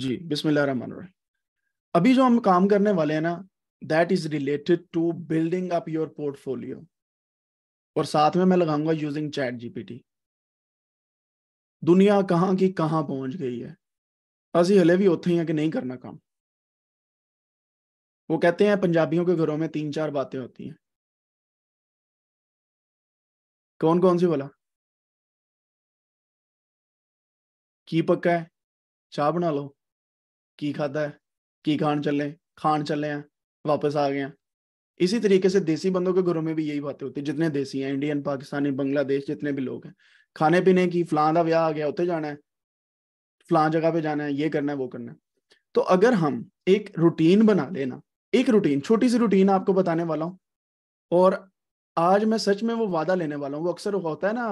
जी बिस्मिल्लाह अभी जो हम काम करने वाले हैं ना that is related to building up your portfolio और साथ में मैं लगाऊंगा यूजिंग चैट जीपीटी दुनिया कहाँ की कहाँ पहुंच गई है असि हले भी उतें ही हैं कि नहीं करना काम वो कहते हैं पंजाबियों के घरों में तीन चार बातें होती हैं कौन कौन सी बोला की पक्का है चाह बना लो की खाता है की खान चले खान चले हैं वापस आ गए हैं इसी तरीके से देसी बंदों के घरों में भी यही बातें होती है जितने देसी हैं इंडियन पाकिस्तानी बांग्लादेश जितने भी लोग हैं खाने पीने की फलां का ब्याह आ गया उतने जाना है फलां जगह पे जाना है ये करना है वो करना है तो अगर हम एक रूटीन बना लेना एक रूटीन छोटी सी रूटीन आपको बताने वाला हूँ और आज मैं सच में वो वादा लेने वाला हूँ वो अक्सर होता है ना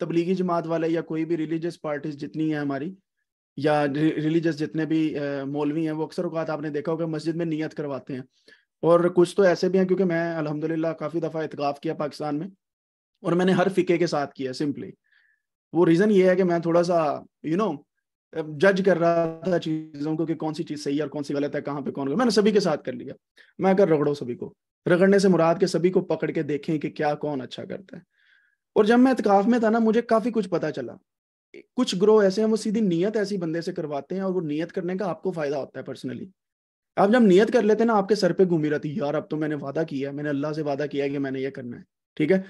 तबलीगी जमात वाले या कोई भी रिलीजियस पार्टीज जितनी है हमारी या रिलीजियस जितने भी मौलवी हैं वो अक्सर अवकात आपने देखा होगा मस्जिद में नियत करवाते हैं और कुछ तो ऐसे भी हैं क्योंकि मैं अलहमदिल्ला काफ़ी दफ़ा इतकाफ़ किया पाकिस्तान में और मैंने हर फ़िके के साथ किया सिंपली वो रीज़न ये है कि मैं थोड़ा सा यू you नो know, जज कर रहा था चीज़ों को कि कौन सी चीज़ सही है और कौन सी गलत है कहाँ पे कौन मैंने सभी के साथ कर लिया मैं अगर रगड़ो सभी को रगड़ने से मुराद के सभी को पकड़ के देखें कि क्या कौन अच्छा करता है और जब मैं इतकाफ़ में था ना मुझे काफ़ी कुछ पता चला कुछ ग्रो ऐसे हैं वो सीधी नियत ऐसी बंदे से करवाते हैं और वो नियत करने का आपको फायदा होता है पर्सनली आप जब नियत कर लेते हैं ना आपके सर पे घूमी रहती है यार अब तो मैंने वादा किया है मैंने अल्लाह से वादा किया है कि मैंने ये करना है ठीक है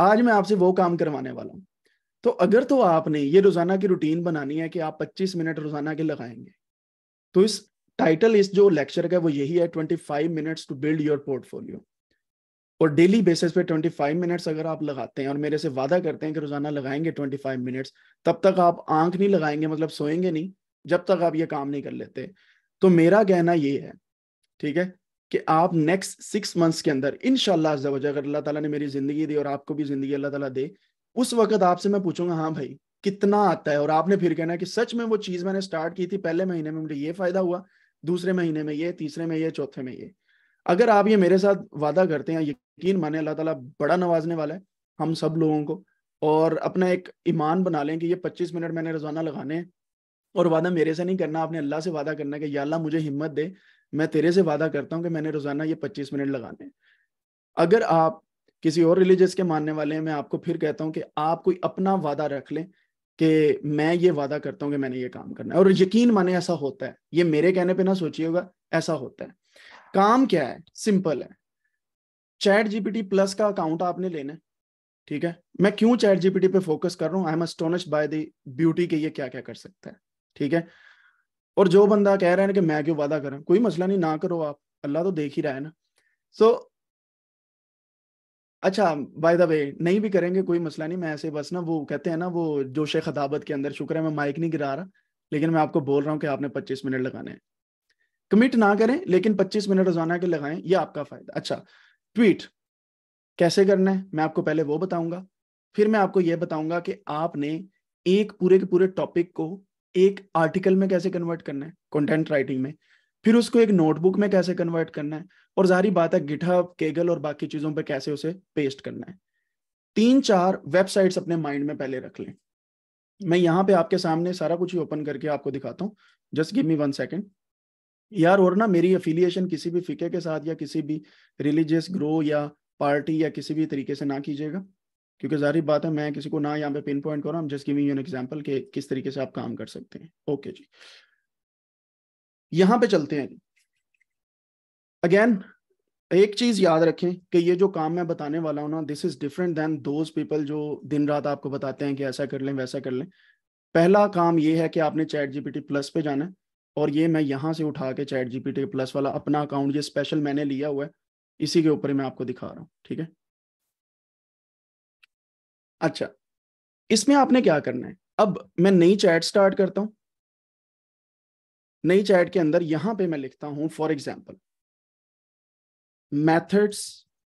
आज मैं आपसे वो काम करवाने वाला हूँ तो अगर तो आपने ये रोजाना की रूटीन बनानी है कि आप 25 मिनट रोजाना के लगाएंगे तो इस टाइटल इस जो लेक्चर का वो यही है 25 minutes to build your portfolio और डेली बेसिस पे 25 मिनट्स अगर आप लगाते हैं और मेरे से वादा करते हैं कि रोजाना लगाएंगे 25 मिनट्स तब तक आप आंख नहीं लगाएंगे मतलब सोएंगे नहीं जब तक आप ये काम नहीं कर लेते तो मेरा कहना ये है ठीक है कि आप नेक्स्ट सिक्स मंथ्स के अंदर इन अगर अल्लाह तला ने मेरी जिंदगी दी और आपको भी जिंदगी अल्लाह तला दे उस वक्त आपसे मैं पूछूंगा हाँ भाई कितना आता है और आपने फिर कहना कि सच में वो चीज मैंने स्टार्ट की थी पहले महीने में मुझे ये फायदा हुआ दूसरे महीने में ये तीसरे में ये चौथे में ये अगर आप ये मेरे साथ वादा करते हैं यकीन माने अल्लाह ताला बड़ा नवाजने वाला है हम सब लोगों को और अपना एक ईमान बना लें कि ये 25 मिनट मैंने रोजाना लगाने और वादा मेरे से नहीं करना आपने अल्लाह से वादा करना कि अल्लाह मुझे हिम्मत दे मैं तेरे से वादा करता हूँ कि मैंने रोजाना ये पच्चीस मिनट लगाने अगर आप किसी और रिलीजियस के मानने वाले हैं मैं आपको फिर कहता हूँ कि आप कोई अपना वादा रख लें कि मैं ये वादा करता हूँ कि मैंने ये काम करना है और यकीन माने ऐसा होता है ये मेरे कहने पे ना सोचिएगा ऐसा होता है काम क्या है सिंपल है चैट जीपीटी प्लस का अकाउंट आपने लेना है ठीक है मैं क्यों चैट जीपीटी पे फोकस कर रहा हूँ I am astonish by the beauty के ये क्या क्या कर सकता है ठीक है और जो बंदा कह रहा है कि मैं क्यों वादा करूं कोई मसला नहीं ना करो आप अल्लाह तो देख ही रहा है ना सो so, अच्छा बाय द वे नहीं भी करेंगे कोई मसला नहीं मैं ऐसे बस ना वो कहते हैं ना वो जोश खदाबत के अंदर शुक्र है मैं माइक नहीं गिरा रहा लेकिन मैं आपको बोल रहा हूँ कि आपने पच्चीस मिनट लगाने हैं कमिट ना करें लेकिन पच्चीस मिनट रोजाना के लगाएं ये आपका फायदा अच्छा ट्वीट कैसे करना है मैं आपको पहले वो बताऊंगा फिर मैं आपको ये बताऊंगा कि आपने एक पूरे के पूरे टॉपिक को एक आर्टिकल में कैसे कन्वर्ट करना है कंटेंट राइटिंग में फिर उसको एक नोटबुक में कैसे कन्वर्ट करना है और जारी बात है गिटहब केगल और बाकी चीजों पर कैसे उसे पेस्ट करना है तीन चार वेबसाइट्स अपने माइंड में पहले रख लें मैं यहां पे आपके सामने सारा कुछ ओपन करके आपको दिखाता हूँ just give me one second यार और ना मेरी अफिलिएशन किसी भी फिके के साथ या किसी भी रिलीजियस ग्रो या पार्टी या किसी भी तरीके से ना कीजिएगा क्योंकि जाहिर बात है मैं किसी को ना यहाँ पे पिन पॉइंट करूँ हूँ just giving you an example के किस तरीके से आप काम कर सकते हैं ओके जी यहाँ पे चलते हैं अगेन एक चीज याद रखें कि ये जो काम मैं बताने वाला हूँ ना this is different than those people जो दिन रात आपको बताते हैं कि ऐसा कर लें वैसा कर लें पहला काम ये है कि आपने चैट जीपीटी प्लस पे जाना है और ये मैं यहाँ से उठा के चैट जीपीटी प्लस वाला अपना अकाउंट ये स्पेशल मैंने लिया हुआ है इसी के ऊपर मैं आपको दिखा रहा हूँ ठीक है अच्छा इसमें आपने क्या करना है अब मैं नई चैट स्टार्ट करता हूँ नई चैट के अंदर यहां पे मैं लिखता हूं for example methods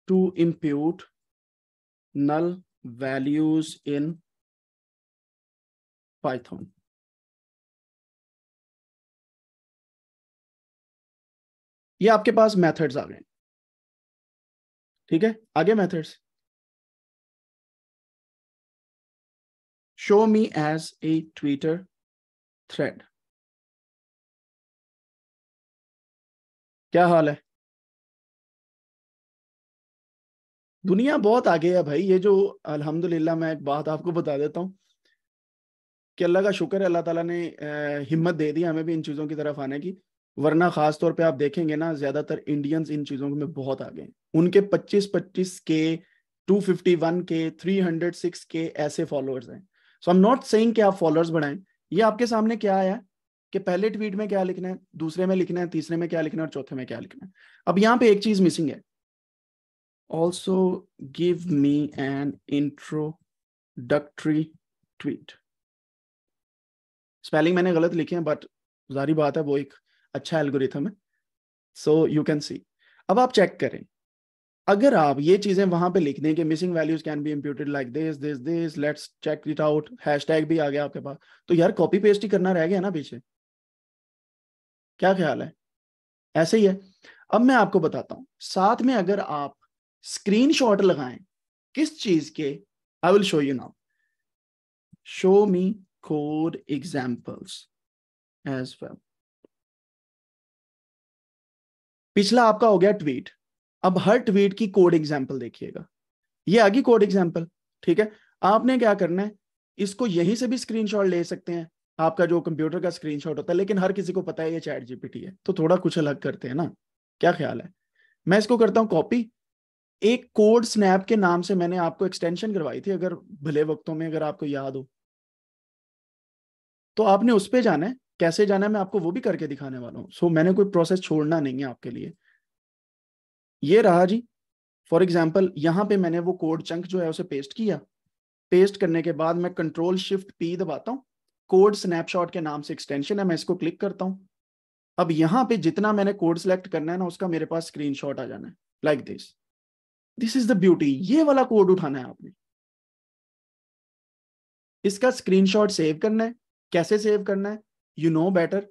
to impute null values in Python ये आपके पास मेथड्स आ गए ठीक है आगे methods show me as a Twitter thread क्या हाल है दुनिया बहुत आगे है भाई ये जो अल्हम्दुलिल्लाह मैं एक बात आपको बता देता हूँ कि अल्लाह का शुक्र है अल्लाह ताला ने हिम्मत दे दी हमें भी इन चीज़ों की तरफ आने की वरना खास तौर पे आप देखेंगे ना ज्यादातर इंडियंस इन चीजों में बहुत आगे हैं उनके 25 25 के 251 के 306 के ऐसे फॉलोअर्स हैं so I am not saying कि आप फॉलोअर्स बढ़ाएं ये आपके सामने क्या आया कि पहले ट्वीट में क्या लिखना है दूसरे में लिखना है तीसरे में क्या लिखना है और चौथे में क्या लिखना है अब यहाँ पे एक चीज मिसिंग है also give me an introductory tweet spelling मैंने गलत लिखे हैं बट जारी बात है वो एक अच्छा एल्गोरिथम है सो यू कैन सी अब आप चेक करें अगर आप ये चीजें वहां पे लिख दें कि missing values can be imputed like this this this let's check it out hashtag भी आ गया आपके पास तो यार कॉपी पेस्ट ही करना रह गया ना पीछे क्या ख्याल है ऐसे ही है अब मैं आपको बताता हूं साथ में अगर आप स्क्रीन शॉट लगाए किस चीज के I will show you now show me code examples as well पिछला आपका हो गया ट्वीट अब हर ट्वीट की कोड एग्जाम्पल देखिएगा ये आ गई कोड एग्जाम्पल ठीक है आपने क्या करना है इसको यहीं से भी स्क्रीनशॉट ले सकते हैं आपका जो कंप्यूटर का स्क्रीनशॉट होता है लेकिन हर किसी को पता है ये चैट जीपीटी है तो थोड़ा कुछ अलग करते हैं ना क्या ख्याल है मैं इसको करता हूँ कॉपी एक कोड स्नैप के नाम से मैंने आपको एक्सटेंशन करवाई थी अगर भले वक्तों में अगर आपको याद हो तो आपने उस पर जाना है कैसे जाना है मैं आपको वो भी करके दिखाने वाला हूँ सो so, मैंने कोई प्रोसेस छोड़ना नहीं है आपके लिए ये रहा जी फॉर एग्जाम्पल यहाँ पे मैंने वो कोड चंक जो है उसे पेस्ट किया पेस्ट करने के बाद मैं कंट्रोल शिफ्ट पी दबाता हूँ कोड स्नैपशॉट के नाम से एक्सटेंशन है मैं इसको क्लिक करता हूँ अब यहाँ पे जितना मैंने कोड सेलेक्ट करना है ना उसका मेरे पास शॉट आ जाना है like this this is the beauty ये वाला कोड उठाना है आपने इसका स्क्रीनशॉट सेव करना है कैसे सेव करना है यू नो बेटर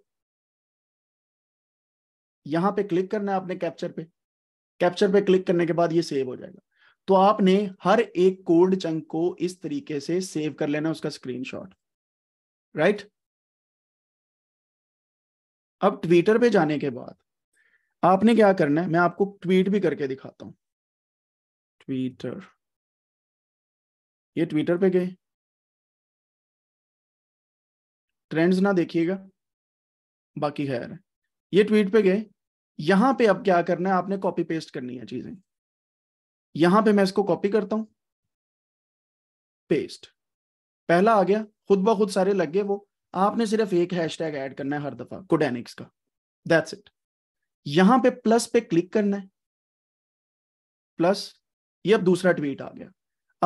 यहां पे क्लिक करना है आपने कैप्चर पे कैप्चर पे क्लिक करने के बाद ये सेव हो जाएगा तो आपने हर एक कोड चंक को इस तरीके से सेव कर लेना उसका स्क्रीनशॉट राइट अब ट्विटर पे जाने के बाद आपने क्या करना है मैं आपको ट्वीट भी करके दिखाता हूं ट्विटर ये ट्विटर पे गए ट्रेंड्स ना देखिएगा बाकी खैर ये ट्वीट पे गए यहां पे अब क्या करना है आपने कॉपी पेस्ट करनी है चीजें यहां पे मैं इसको कॉपी करता हूं पेस्ट पहला आ गया खुद ब खुद सारे लग गए वो आपने सिर्फ एक हैशटैग ऐड करना है हर दफा कुडेनिक्स का दैट्स इट यहां पे प्लस पे क्लिक करना है प्लस ये अब दूसरा ट्वीट आ गया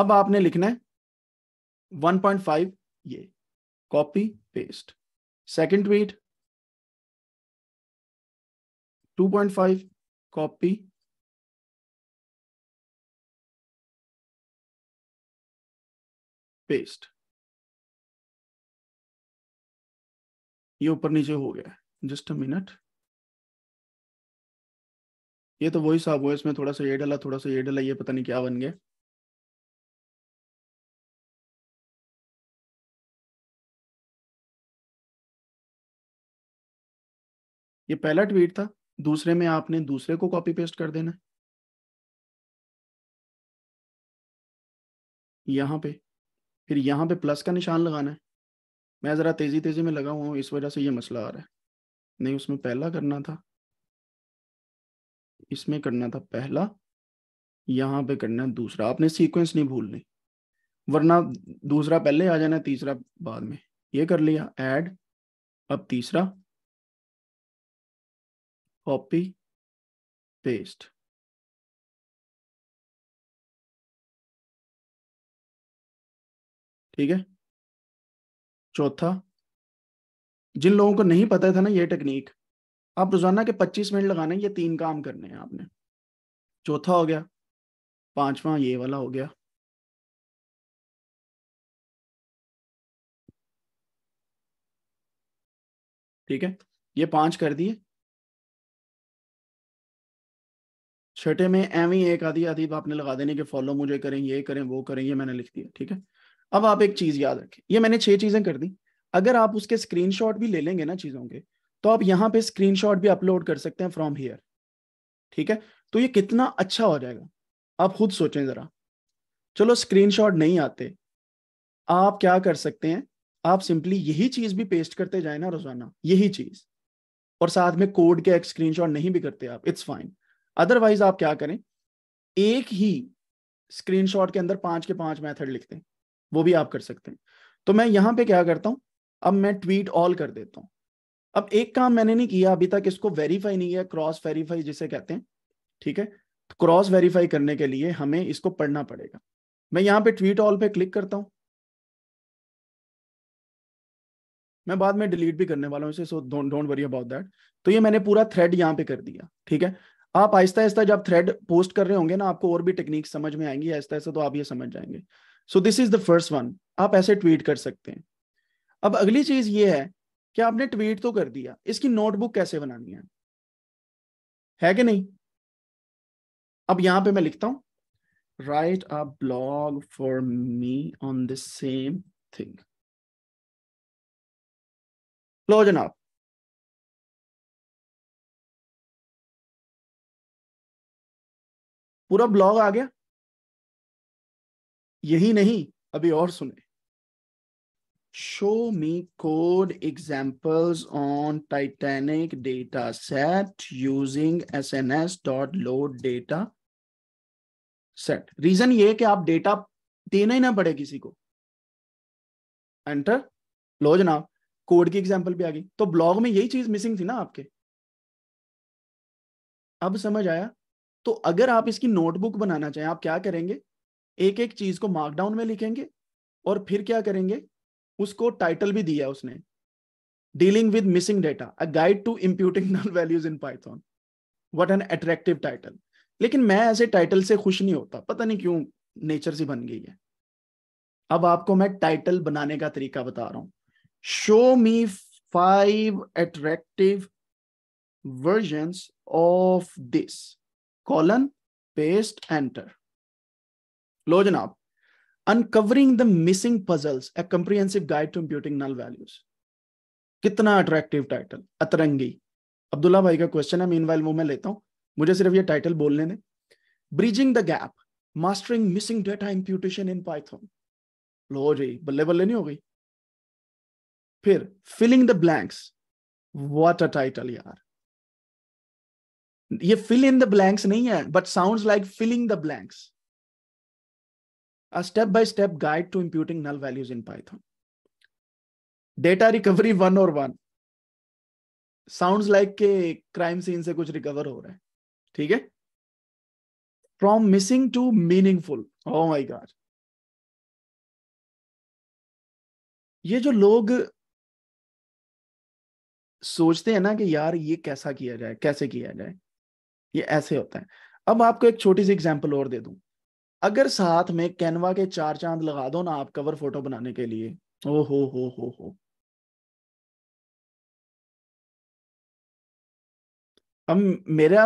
अब आपने लिखना है 1.5 ये copy paste. Second tweet, 2.5, copy. Paste ये ऊपर नीचे हो गया जस्ट अ मिनट ये तो वही साहब हुआ इसमें थोड़ा सा ये डला थोड़ा सा ये डला ये पता नहीं क्या बन गया ये पहला ट्वीट था दूसरे में आपने दूसरे को कॉपी पेस्ट कर देना है पे फिर यहां पे प्लस का निशान लगाना है मैं ज़रा तेज़ी तेज़ी में लगा हुआ हूं इस वजह से ये मसला आ रहा है नहीं उसमें पहला करना था इसमें करना था पहला यहां पे करना है दूसरा आपने सीक्वेंस नहीं भूलनी वरना दूसरा पहले आ जाना तीसरा बाद में ये कर लिया एड अब तीसरा copy, paste. ठीक है चौथा जिन लोगों को नहीं पता था ना ये टेक्निक आप रोजाना के 25 मिनट लगाने ये तीन काम करने हैं आपने चौथा हो गया पांचवा ये वाला हो गया ठीक है ये पांच कर दिए छठे में एम ही एक आधी आधी आपने लगा देने के फॉलो मुझे करें ये करें वो करें ये मैंने लिख दिया ठीक है अब आप एक चीज याद रखें ये मैंने छह चीजें कर दी अगर आप उसके स्क्रीनशॉट भी ले लेंगे ना चीजों के तो आप यहाँ पे स्क्रीनशॉट भी अपलोड कर सकते हैं फ्रॉम हियर ठीक है तो ये कितना अच्छा हो जाएगा आप खुद सोचें जरा चलो स्क्रीनशॉट नहीं आते आप क्या कर सकते हैं आप सिंपली यही चीज भी पेस्ट करते जाए ना रोजाना यही चीज और साथ में कोड के एक स्क्रीनशॉट नहीं भी करते आप इट्स फाइन अदरवाइज आप क्या करें एक ही स्क्रीनशॉट के अंदर पांच के पांच मेथड लिखते हैं वो भी आप कर सकते हैं तो मैं यहां पे क्या करता हूं अब मैं ट्वीट ऑल कर देता हूं अब एक काम मैंने नहीं किया अभी तक इसको वेरीफाई नहीं किया क्रॉस वेरीफाई जिसे कहते हैं ठीक है क्रॉस तो वेरीफाई करने के लिए हमें इसको पढ़ना पड़ेगा मैं यहां पे ट्वीट ऑल पे क्लिक करता हूं मैं बाद में डिलीट भी करने वाला हूं इसे so don't don't worry about that तो ये मैंने पूरा थ्रेड यहां पे कर दिया ठीक है आप आहिस्ता आहिस्ता जब थ्रेड पोस्ट कर रहे होंगे ना आपको और भी टेक्निक समझ में आएंगी आहिस्ता आहिस्ता तो आप ये समझ जाएंगे so this is the first one आप ऐसे ट्वीट कर सकते हैं अब अगली चीज ये है कि आपने ट्वीट तो कर दिया इसकी नोटबुक कैसे बनानी है है कि नहीं अब यहां पे मैं लिखता हूं write a blog for me on the same thing लो जनाब पूरा ब्लॉग आ गया यही नहीं अभी और सुने show me code examples on Titanic data set using S N S dot load data set reason ये कि आप डेटा देना ही ना पड़े किसी को एंटर लो जनाब कोड की एग्जाम्पल भी आ गई तो ब्लॉग में यही चीज मिसिंग थी ना आपके अब समझ आया तो अगर आप इसकी नोटबुक बनाना चाहें आप क्या करेंगे एक एक चीज को मार्कडाउन में लिखेंगे और फिर क्या करेंगे उसको टाइटल भी दिया उसने dealing with missing data a guide to imputing null values in Python what an attractive title लेकिन मैं ऐसे टाइटल से खुश नहीं होता पता नहीं क्यों नेचर सी बन गई है अब आपको मैं टाइटल बनाने का तरीका बता रहा हूं show me five attractive version of this colon, paste, enter. Lo janab. Uncovering the missing puzzles, a comprehensive guide to imputing null values. कितना अट्रैक्टिव टाइटल अतरंगी अब्दुल्ला भाई का क्वेश्चन है मीन वो मैं लेता हूं मुझे सिर्फ ये टाइटल बोलने दें bridging the gap mastering missing data imputation in Python लो जी बल्ले बल्ले नहीं हो गई फिर filling the blanks what a title यार ये फिल इन द ब्लैंक्स नहीं है but sound like filling the blanks step by step guide to imputing null values in Python data recovery one और वन साउंड लाइक के crime scene से कुछ recover हो रहा है ठीक है फ्रॉम मिसिंग टू मीनिंगफुल ये जो लोग सोचते हैं ना कि यार ये कैसा किया जाए कैसे किया जाए ये ऐसे होता है अब आपको एक छोटी सी एग्जाम्पल और दे दूं अगर साथ में कैनवा के चार चांद लगा दो ना आप कवर फोटो बनाने के लिए ओ हो हो हो हो अब मेरा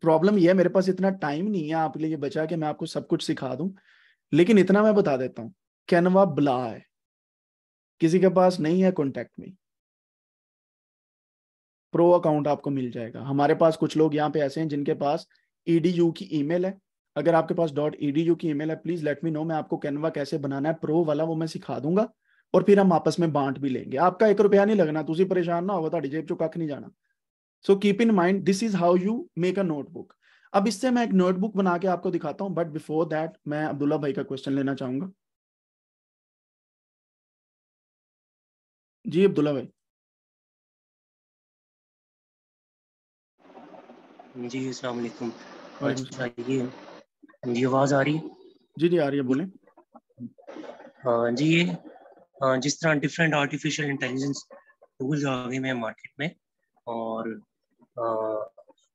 प्रॉब्लम यह है मेरे पास इतना टाइम नहीं है आपके लिए बचा कि मैं आपको सब कुछ सिखा दूं लेकिन इतना मैं बता देता हूं कैनवा ब्ला है किसी के पास नहीं है कॉन्टेक्ट में प्रो अकाउंट आपको मिल जाएगा हमारे पास कुछ लोग यहाँ पे ऐसे हैं जिनके पास ई की ईमेल है अगर आपके पास डॉट ई की ईमेल है प्लीज लेट मी नो मैं आपको कैनवा कैसे बनाना है प्रो वाला वो मैं सिखा दूंगा और फिर हम आपस में बांट भी लेंगे आपका एक रुपया नहीं लगना तुझे परेशान ना होगा जेब चो कख नहीं जाना so keep in mind this is how you make a notebook अब इससे मैं एक नोटबुक बना के आपको दिखाता हूँ बट बिफोर दैट मैं अब्दुल्ला भाई का क्वेश्चन लेना चाहूंगा जी अब्दुल्ला भाई जी अस्सलाम वालेकुम जी आवाज़ आ रही है जी जी आ रही है बोलें हाँ जी ये हाँ, जिस तरह डिफरेंट आर्टिफिशियल इंटेलिजेंस टूल्स आ गए हैं मार्केट में और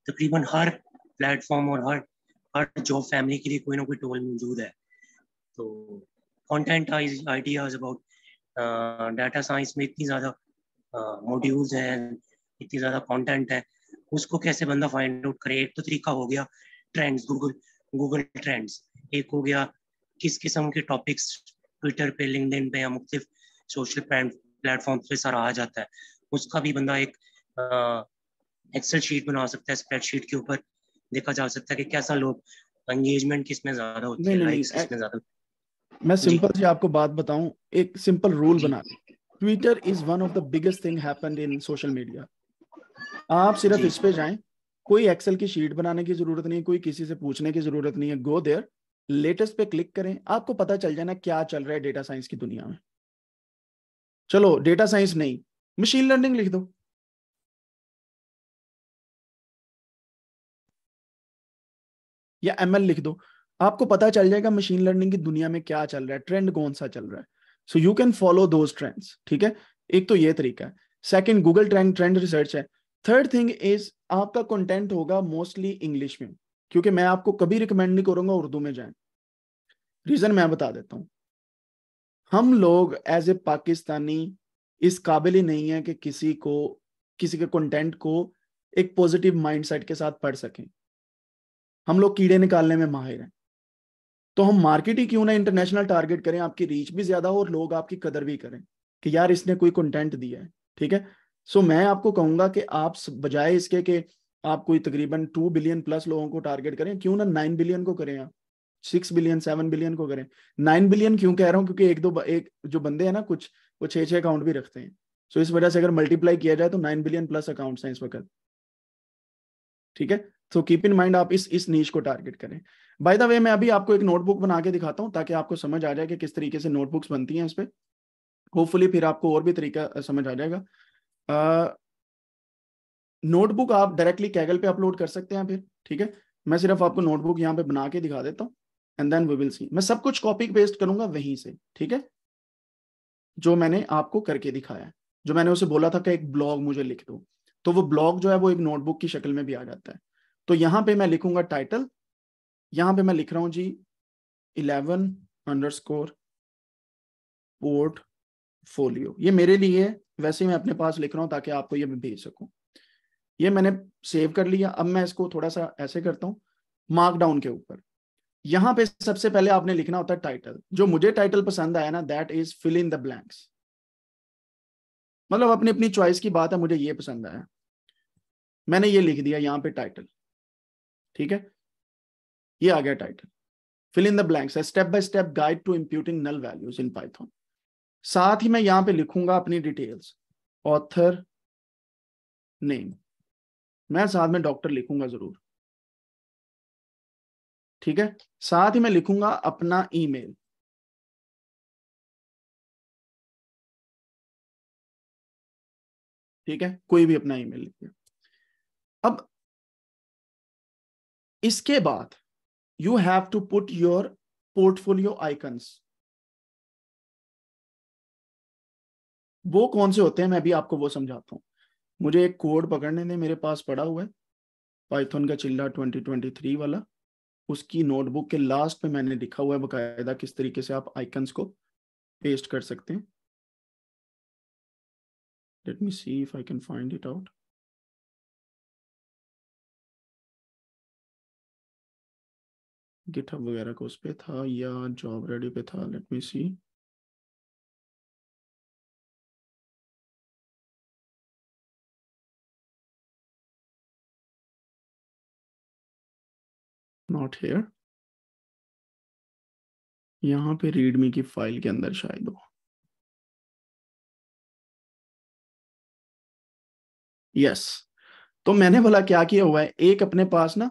तकरीबन हर प्लेटफॉर्म और हर हर जॉब फैमिली के लिए कोई ना कोई टूल मौजूद है तो content ideas about data science में इतनी ज़्यादा मॉड्यूल्स हैं इतनी ज़्यादा कंटेंट है उसको कैसे बंदा फाइंड आउट करे एक तो तरीका हो गया ट्रेंड्स गूगल गूगल ट्रेंड्स एक हो गया किस किस्म के टॉपिक्स ट्विटर पे लिंकड पे या मुख्तफ सोशल प्लेटफॉर्म पे सारा आ जाता है उसका भी बंदा एक एक्सेल शीट बना सकता है स्प्रेडशीट के ऊपर देखा जा सकता है कि कैसा लोग एंगेजमेंट किस में ज्यादा होती है लाइक्स किस में ज्यादा मैं सिंपल सी आपको बात बताऊं एक सिंपल रूल बना Twitter is one of the biggest thing happened in social media आप सिर्फ इस पे जाएं कोई एक्सेल की शीट बनाने की जरूरत नहीं कोई किसी से पूछने की जरूरत नहीं है गो देयर लेटेस्ट पे क्लिक करें आपको पता चल जाना क्या चल रहा है डेटा साइंस की दुनिया में चलो डेटा साइंस नहीं मशीन लर्निंग लिख दो या एमएल लिख दो आपको पता चल जाएगा मशीन लर्निंग की दुनिया में क्या चल रहा है ट्रेंड कौन सा चल रहा है so you can follow those trends ठीक है एक तो ये तरीका है second Google trend trend research है थर्ड थिंग इज आपका कंटेंट होगा मोस्टली इंग्लिश में क्योंकि मैं आपको कभी रिकमेंड नहीं करूंगा उर्दू में जाए रीजन मैं बता देता हूँ हम लोग एज ए पाकिस्तानी इस काबिल ही नहीं है कि किसी को किसी के कंटेंट को एक पॉजिटिव माइंडसेट के साथ पढ़ सकें हम लोग कीड़े निकालने में माहिर हैं तो हम मार्केट ही क्यों ना इंटरनेशनल टारगेट करें आपकी रीच भी ज्यादा हो और लोग आपकी कदर भी करें कि यार इसने कोई कंटेंट दिया है ठीक है सो so, मैं आपको कहूंगा कि आप बजाय इसके कि आप कोई तकरीबन टू बिलियन प्लस लोगों को टारगेट करें क्यों ना नाइन बिलियन को करें आप सिक्स बिलियन सेवन बिलियन को करें नाइन बिलियन क्यों कह रहा हूँ क्योंकि एक दो एक जो बंदे हैं ना कुछ वो छः छः अकाउंट भी रखते हैं सो so, इस वजह से अगर मल्टीप्लाई किया जाए तो नाइन बिलियन प्लस अकाउंट हैं इस वक्त ठीक है तो कीप इन माइंड आप इस इस नीच को टारगेट करें बाय द वे मैं अभी आपको एक नोटबुक बना के दिखाता हूँ ताकि आपको समझ आ जाए कि किस तरीके से नोटबुक्स बनती हैं इस पर होपफुली फिर आपको और भी तरीका समझ आ जाएगा नोटबुक आप डायरेक्टली कैगल पे अपलोड कर सकते हैं फिर ठीक है मैं सिर्फ आपको नोटबुक यहाँ पे बना के दिखा देता हूँ and then we will see मैं सब कुछ कॉपी पेस्ट करूंगा वहीं से ठीक है जो मैंने आपको करके दिखाया है जो मैंने उसे बोला था कि एक ब्लॉग मुझे लिख दो तो वो ब्लॉग जो है वो एक नोटबुक की शक्ल में भी आ जाता है तो यहाँ पे मैं लिखूंगा टाइटल यहाँ पे मैं लिख रहा हूँ G eleven underscore portfolio ये मेरे लिए है वैसे ही मैं अपने पास लिख रहा हूँ ताकि आपको ये भेज सकूँ ये मैंने सेव कर लिया अब मैं इसको थोड़ा सा ऐसे करता हूँ मार्कडाउन के ऊपर यहाँ पे सबसे पहले आपने लिखना होता है टाइटल जो मुझे टाइटल पसंद आया ना that is fill in the blanks मतलब अपनी अपनी चॉइस की बात है मुझे ये पसंद आया मैंने ये लिख दिया यहाँ पे टाइटल ठीक है ये आ गया title fill in the blanks step by step guide to imputing null values in Python साथ ही मैं यहां पे लिखूंगा अपनी डिटेल्स ऑथर नेम मैं साथ में डॉक्टर लिखूंगा जरूर ठीक है साथ ही मैं लिखूंगा अपना ईमेल ठीक है कोई भी अपना ईमेल लिखिए अब इसके बाद you have to put your portfolio icons वो कौन से होते हैं मैं भी आपको वो समझाता हूँ मुझे एक कोड पकड़ने ने मेरे पास पड़ा हुआ है पाइथन का चिल्ला 2023 वाला उसकी नोटबुक के लास्ट पे मैंने लिखा हुआ है बकायदा किस तरीके से आप आइकन्स को पेस्ट कर सकते हैं let me see if I can find it out GitHub वगैरह को उस पर था या जॉब रेडी पे था let me see not here यहां पे रीडमी की फाइल के अंदर शायद हो यस yes. तो मैंने भला क्या किया हुआ है एक अपने पास ना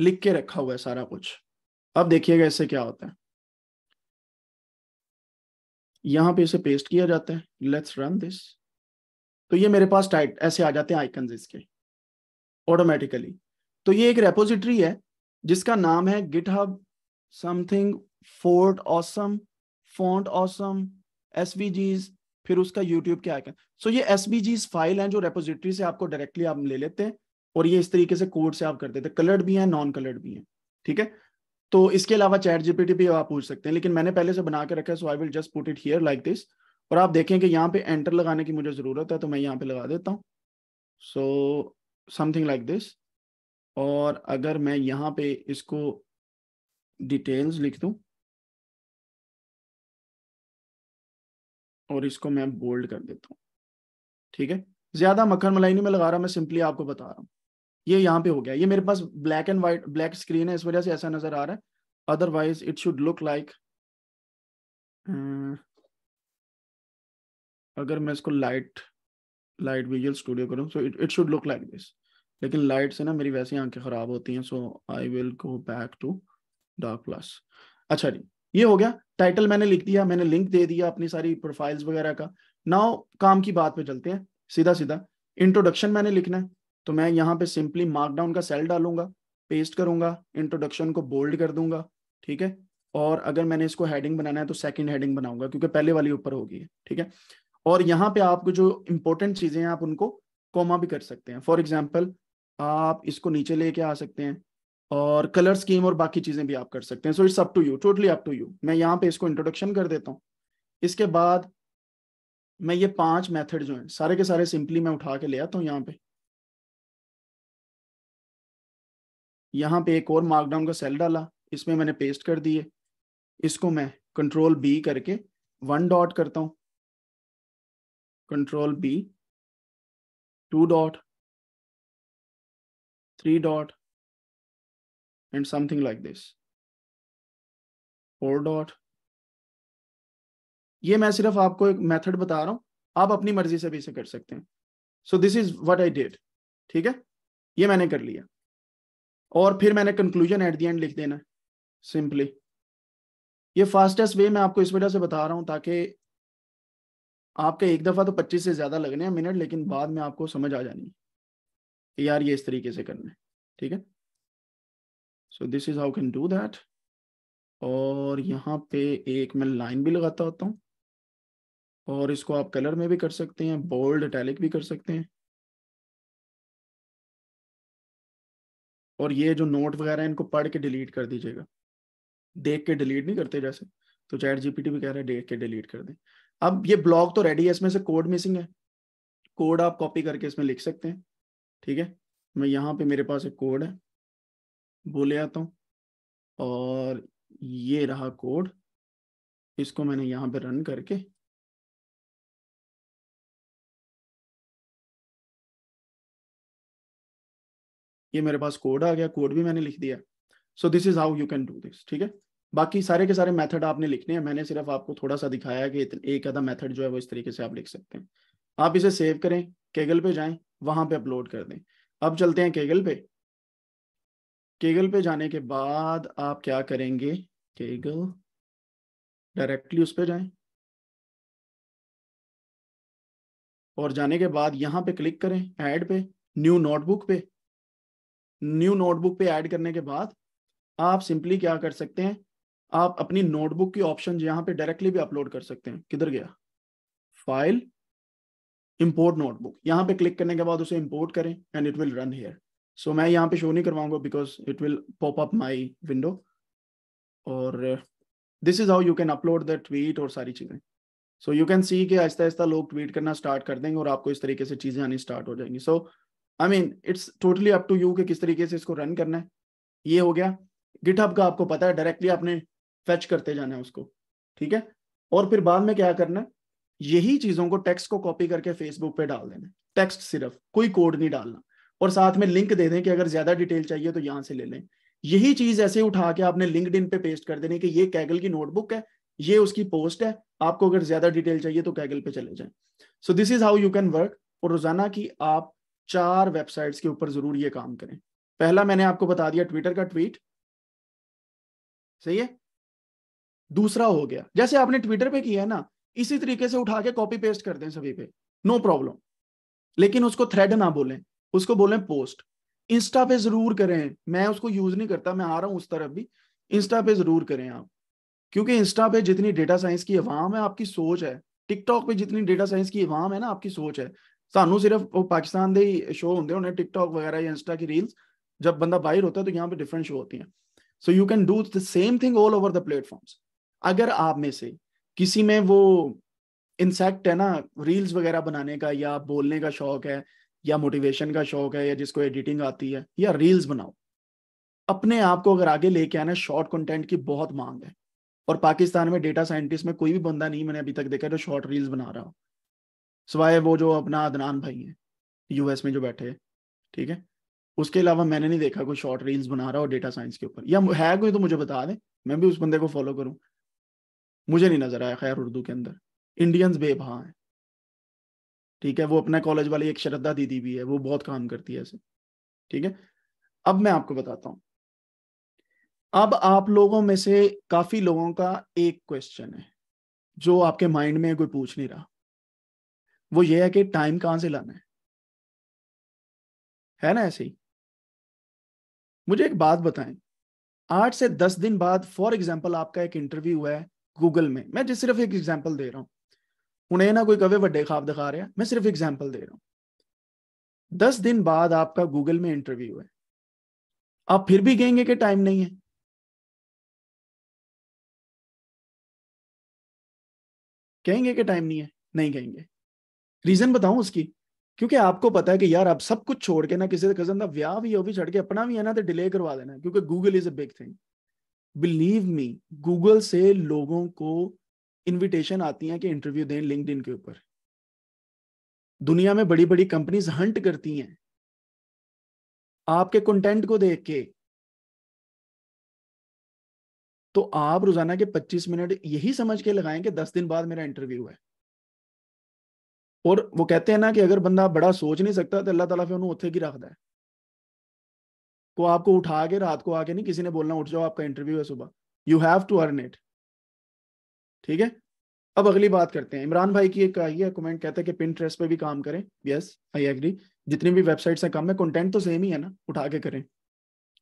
लिख के रखा हुआ है सारा कुछ अब देखिएगा इससे क्या होता है यहां पे इसे पेस्ट किया जाता है लेट्स रन दिस तो ये मेरे पास टाइट ऐसे आ जाते हैं आइकन इसके ऑटोमेटिकली तो ये एक रेपोजिटरी है जिसका नाम है hub something Font Awesome Font Awesome S फिर उसका यूट्यूब क्या आइकन सो so ये एस फाइल हैं जो रेपोजिटरी से आपको डायरेक्टली आप ले लेते हैं और ये इस तरीके से कोड से आप कर देते हैं कलर्ड भी हैं नॉन कलर्ड भी हैं ठीक है तो इसके अलावा चैट जीपीटी भी आप पूछ सकते हैं लेकिन मैंने पहले से बना के रखा है so I will just put it here like this और आप देखें कि यहाँ पे एंटर लगाने की मुझे ज़रूरत है तो मैं यहाँ पे लगा देता हूँ सो समथिंग लाइक दिस और अगर मैं यहाँ पे इसको डिटेल्स लिख दूँ और इसको मैं बोल्ड कर देता हूँ ठीक है ज्यादा मक्खन मलाई नहीं मैं लगा रहा मैं सिंपली आपको बता रहा हूँ ये यहाँ पे हो गया ये मेरे पास black and white black screen है इस वजह से ऐसा नजर आ रहा है otherwise it should look like अगर मैं इसको लाइट लाइट विजुअल स्टूडियो करूँ so it it should look like this लेकिन लाइट से ना मेरी वैसे ही आंखें खराब होती हैं so I will go back to dark plus अच्छा जी ये हो गया टाइटल मैंने लिख दिया मैंने लिंक दे दिया अपनी सारी प्रोफाइल्स वगैरह का नाउ काम की बात पे चलते हैं सीधा सीधा इंट्रोडक्शन मैंने लिखना है तो मैं यहाँ पे सिंपली मार्कडाउन का सेल डालूंगा पेस्ट करूंगा इंट्रोडक्शन को बोल्ड कर दूंगा ठीक है और अगर मैंने इसको हेडिंग बनाना है तो सेकंड हेडिंग बनाऊंगा क्योंकि पहले वाली ऊपर होगी ठीक है और यहाँ पे आपको जो इंपॉर्टेंट चीजें हैं आप उनको कॉमा भी कर सकते हैं फॉर एग्जाम्पल आप इसको नीचे लेके आ सकते हैं और कलर स्कीम और बाकी चीजें भी आप कर सकते हैं so it's up to you totally up to you मैं यहाँ पे इसको इंट्रोडक्शन कर देता हूँ इसके बाद मैं ये पांच मेथड जो हैं सारे के सारे सिंपली मैं उठा के ले आता हूँ यहाँ पे यहाँ पे एक और मार्कडाउन का सेल डाला इसमें मैंने पेस्ट कर दिए इसको मैं कंट्रोल बी करके वन डॉट करता हूँ control B two dot three dot, and something like this, four dot ये मैं सिर्फ आपको एक मेथड बता रहा हूँ आप अपनी मर्जी से भी इसे कर सकते हैं so this is what I did ठीक है ये मैंने कर लिया और फिर मैंने कंक्लूजन एट द एंड लिख देना सिंपली ये फास्टेस्ट वे मैं आपको इस वजह से बता रहा हूँ ताकि आपके एक दफ़ा तो 25 से ज़्यादा लगने हैं मिनट लेकिन बाद में आपको समझ आ जानी यार ये इस तरीके से करना है ठीक है so this is how can do that और यहाँ पे एक मैं लाइन भी लगाता होता हूँ और इसको आप कलर में भी कर सकते हैं बोल्ड अटैलिक भी कर सकते हैं और ये जो नोट वगैरह इनको पढ़ के डिलीट कर दीजिएगा देख के डिलीट नहीं करते जैसे तो चैट जीपीटी भी कह रहा है देख के डिलीट कर दें अब ये ब्लॉग तो रेडी है इसमें से कोड मिसिंग है कोड आप कॉपी करके इसमें लिख सकते हैं ठीक है मैं यहाँ पे मेरे पास एक कोड है वो ले आता हूँ और ये रहा कोड इसको मैंने यहाँ पे रन करके ये मेरे पास कोड आ गया कोड भी मैंने लिख दिया so this is how you can do this ठीक है बाकी सारे के सारे मेथड आपने लिखने हैं मैंने सिर्फ आपको थोड़ा सा दिखाया कि एक आधा मेथड जो है वो इस तरीके से आप लिख सकते हैं आप इसे सेव करें केगल पे जाएं वहां पे अपलोड कर दें अब चलते हैं केगल पे केगल पे जाने के बाद आप क्या करेंगे केगल डायरेक्टली उस पर जाए और जाने के बाद यहां पे क्लिक करें ऐड पे न्यू नोटबुक पे न्यू नोटबुक पे ऐड करने के बाद आप सिंपली क्या कर सकते हैं आप अपनी नोटबुक की ऑप्शन यहाँ पे डायरेक्टली भी अपलोड कर सकते हैं किधर गया फाइल इम्पोर्ट नोटबुक यहाँ पे क्लिक करने के बाद उसे इम्पोर्ट करें and it will run here so मैं यहाँ पे शो नहीं करवाऊंगा because it will pop up my window और this is how you can upload the tweet और सारी चीज़ें सो यू कैन सी कि आहिस्ता आहिस्ता लोग ट्वीट करना स्टार्ट कर देंगे और आपको इस तरीके से चीज़ें आनी स्टार्ट हो जाएंगी so I mean it's totally up to you कि किस तरीके से इसको रन करना है ये हो गया गिटहब का आपको पता है डायरेक्टली आपने फेच करते जाना है उसको ठीक है और फिर बाद में क्या करना है यही चीजों को टेक्स्ट को कॉपी करके फेसबुक पे डाल देना टेक्स्ट सिर्फ कोई कोड नहीं डालना और साथ में लिंक दे दें कि अगर ज्यादा डिटेल चाहिए तो यहाँ से ले लें यही चीज ऐसे उठा के आपने लिंकड पे पेस्ट कर देनी कि ये कैगल की नोटबुक है ये उसकी पोस्ट है आपको अगर ज्यादा डिटेल चाहिए तो कैगल पे चले जाए so this is how you can work और रोजाना की आप चार वेबसाइट्स के ऊपर जरूर ये काम करें पहला मैंने आपको बता दिया ट्विटर का ट्वीट सही है दूसरा हो गया जैसे आपने ट्विटर पे किया है ना इसी तरीके से उठा के कॉपी पेस्ट कर दें सभी पे नो प्रॉब्लम लेकिन उसको थ्रेड ना बोलें उसको बोलें पोस्ट इंस्टा पे जरूर करें मैं उसको यूज नहीं करता मैं आ रहा हूं उस तरफ भी इंस्टा पे जरूर करें आप क्योंकि इंस्टा पे जितनी डेटा साइंस की अवाम है आपकी सोच है टिकटॉक पे जितनी डेटा साइंस की अवाम है ना आपकी सोच है सानू सिर्फ वो पाकिस्तान के ही शो होंगे उन्हें टिकटॉक वगैरह या इंस्टा की रील्स जब बंदा बाहर होता है तो यहाँ पे डिफरेंट शो होती हैं so you can do the same thing all over the platforms अगर आप में से किसी में वो इंसेक्ट है ना रील्स वगैरह बनाने का या बोलने का शौक है या मोटिवेशन का शौक है या जिसको एडिटिंग आती है या रील्स बनाओ अपने आप को अगर आगे लेके आना शॉर्ट कंटेंट की बहुत मांग है और पाकिस्तान में डेटा साइंटिस्ट में कोई भी बंदा नहीं मैंने अभी तक देखा जो शॉर्ट रील्स बना रहा हो सिवाय वो जो अपना अदनान भाई है यूएस में जो बैठे है ठीक है उसके अलावा मैंने नहीं देखा कोई शॉर्ट रील्स बना रहा हो डेटा साइंस के ऊपर या है कोई तो मुझे बता दे मैं भी उस बंदे को फॉलो करूँ मुझे नहीं नजर आया खैर उर्दू के अंदर इंडियंस बेबहा हैं ठीक है वो अपने कॉलेज वाली एक श्रद्धा दीदी भी है वो बहुत काम करती है ऐसे ठीक है अब मैं आपको बताता हूं अब आप लोगों में से काफी लोगों का एक क्वेश्चन है जो आपके माइंड में कोई पूछ नहीं रहा वो ये है कि टाइम कहां से लाना है है ना ऐसे ही मुझे एक बात बताएं आठ से दस दिन बाद फॉर एग्जाम्पल आपका एक इंटरव्यू हुआ है गूगल में मैं जिस सिर्फ एक एग्जाम्पल दे रहा हूँ हूँ ना कोई कवे वे खाब दिखा रहा है मैं सिर्फ एग्जाम्पल दे रहा हूँ दस दिन बाद आपका गूगल में इंटरव्यू है आप फिर भी कहेंगे कि टाइम नहीं है कहेंगे कि टाइम नहीं है नहीं कहेंगे रीजन बताऊं उसकी क्योंकि आपको पता है कि यार आप सब कुछ छोड़ के ना किसी कजन का ब्याह भी हो भी छड़ के अपना भी है ना तो डिले करवा देना क्योंकि Google is a big thing believe me Google से लोगों को इनविटेशन आती है कि इंटरव्यू दें लिंक्डइन के ऊपर दुनिया में बड़ी बड़ी कंपनीज हंट करती हैं आपके कंटेंट को देख के तो आप रोजाना के 25 मिनट यही समझ के लगाएं कि 10 दिन बाद मेरा इंटरव्यू है और वो कहते हैं ना कि अगर बंदा बड़ा सोच नहीं सकता तो अल्लाह ताला फिर उन्होंने उत्थे की रखता है को आपको उठा के रात को आके नहीं किसी ने बोलना उठ जाओ आपका इंटरव्यू है सुबह you have to earn it ठीक है अब अगली बात करते हैं इमरान भाई की एक आई है कमेंट कहते हैं कि पिन ट्रेस पे भी काम करें यस आई एग्री जितनी भी वेबसाइट्स हैं काम है कंटेंट तो सेम ही है ना उठा के करें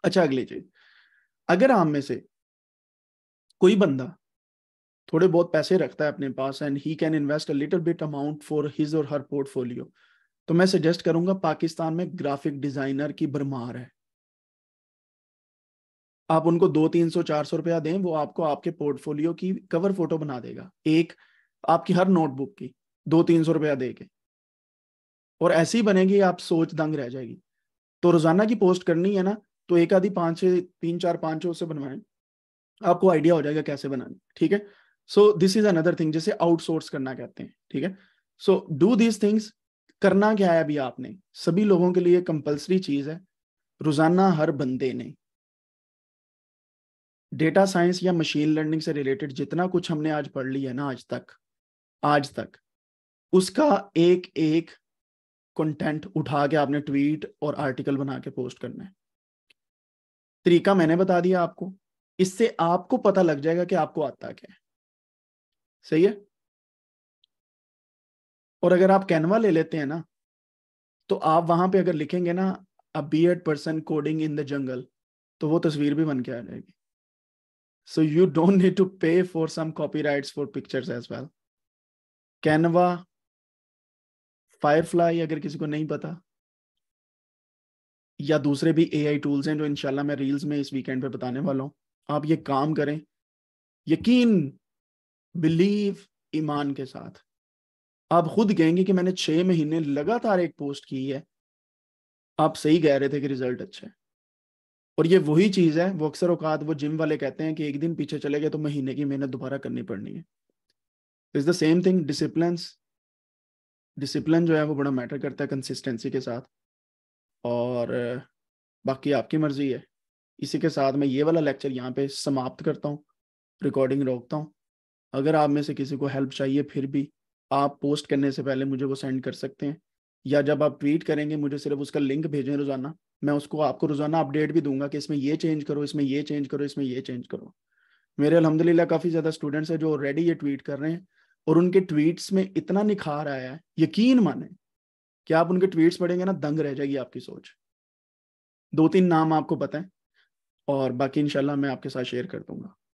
अच्छा अगली चीज अगर आम में से कोई बंदा थोड़े बहुत पैसे रखता है अपने पास and he can invest a little bit amount for his और हर पोर्टफोलियो तो मैं सजेस्ट करूंगा पाकिस्तान में ग्राफिक डिजाइनर की भरमार है आप उनको दो तीन सौ चार सौ रुपया दें वो आपको आपके पोर्टफोलियो की कवर फोटो बना देगा एक आपकी हर नोटबुक की दो तीन सौ रुपया दे के और ऐसी बनेगी आप सोच दंग रह जाएगी तो रोजाना की पोस्ट करनी है ना तो एक आधी पांच छः तीन चार पांच से उससे बनवाएं आपको आइडिया हो जाएगा कैसे बनानी ठीक है so this is another thing जिसे आउटसोर्स करना कहते हैं ठीक है सो डू दिस थिंग्स करना क्या है अभी आपने सभी लोगों के लिए कंपलसरी चीज है रोजाना हर बंदे ने डेटा साइंस या मशीन लर्निंग से रिलेटेड जितना कुछ हमने आज पढ़ लिया है ना आज तक आज तक उसका एक एक कंटेंट उठा के आपने ट्वीट और आर्टिकल बना के पोस्ट करना है तरीका मैंने बता दिया आपको इससे आपको पता लग जाएगा कि आपको आता क्या है सही है और अगर आप कैनवा ले लेते हैं ना तो आप वहां पे अगर लिखेंगे ना a bearded person coding in the jungle तो वो तस्वीर भी बन के आ जाएगी So you don't need to pay for some copyrights for pictures as well. Canva, Firefly अगर किसी को नहीं पता या दूसरे भी ए आई टूल्स हैं जो इनशाला मैं रील्स में इस वीकेंड पे बताने वाला हूँ आप ये काम करें यकीन बिलीव ईमान के साथ आप खुद कहेंगे कि मैंने छह महीने लगातार एक पोस्ट की है आप सही कह रहे थे कि रिजल्ट अच्छा है और ये वही चीज़ है वो अक्सर औकात वो जिम वाले कहते हैं कि एक दिन पीछे चले गए तो महीने की मेहनत दोबारा करनी पड़नी है is the same thing discipline discipline जो है वो बड़ा मैटर करता है कंसिस्टेंसी के साथ और बाकी आपकी मर्ज़ी है इसी के साथ मैं ये वाला लेक्चर यहाँ पे समाप्त करता हूँ रिकॉर्डिंग रोकता हूँ अगर आप में से किसी को हेल्प चाहिए फिर भी आप पोस्ट करने से पहले मुझे वो सेंड कर सकते हैं या जब आप ट्वीट करेंगे मुझे सिर्फ उसका लिंक भेजें रोज़ाना मैं उसको आपको रोजाना अपडेट भी दूंगा कि इसमें ये चेंज करो इसमें ये चेंज करो इसमें ये चेंज करो मेरे अलहमदिल्ला काफ़ी ज़्यादा स्टूडेंट्स है जो ऑलरेडी ये ट्वीट कर रहे हैं और उनके ट्वीट्स में इतना निखार आया है यकीन माने कि आप उनके ट्वीट्स पढ़ेंगे ना दंग रह जाएगी आपकी सोच दो तीन नाम आपको पता है और बाकी इंशाल्लाह मैं आपके साथ शेयर कर दूंगा